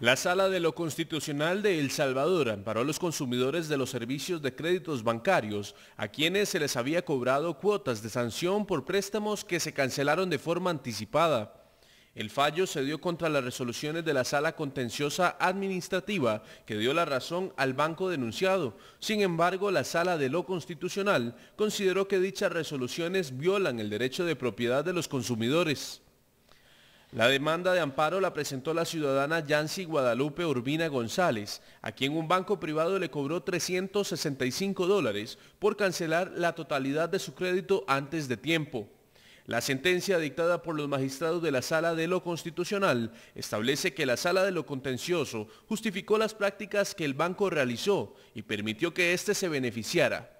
La Sala de lo Constitucional de El Salvador amparó a los consumidores de los servicios de créditos bancarios a quienes se les había cobrado cuotas de sanción por préstamos que se cancelaron de forma anticipada. El fallo se dio contra las resoluciones de la Sala Contenciosa Administrativa que dio la razón al banco denunciado. Sin embargo, la Sala de lo Constitucional consideró que dichas resoluciones violan el derecho de propiedad de los consumidores. La demanda de amparo la presentó la ciudadana Yancy Guadalupe Urbina González, a quien un banco privado le cobró 365 dólares por cancelar la totalidad de su crédito antes de tiempo. La sentencia dictada por los magistrados de la Sala de lo Constitucional establece que la Sala de lo Contencioso justificó las prácticas que el banco realizó y permitió que éste se beneficiara.